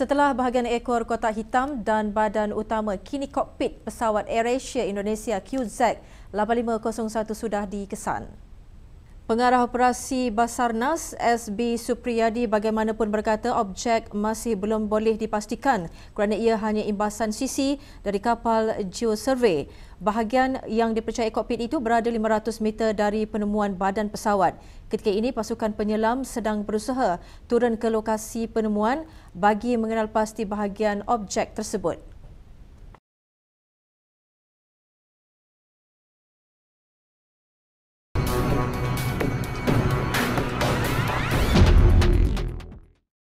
Setelah bahagian ekor kotak hitam dan badan utama kini kokpit pesawat AirAsia Indonesia QZ 8501 sudah dikesan. Pengarah Operasi Basarnas SB Supriyadi bagaimanapun berkata objek masih belum boleh dipastikan kerana ia hanya imbasan sisi dari kapal geosurvey. Bahagian yang dipercayai kokpit itu berada 500 meter dari penemuan badan pesawat. Ketika ini pasukan penyelam sedang berusaha turun ke lokasi penemuan bagi mengenal pasti bahagian objek tersebut.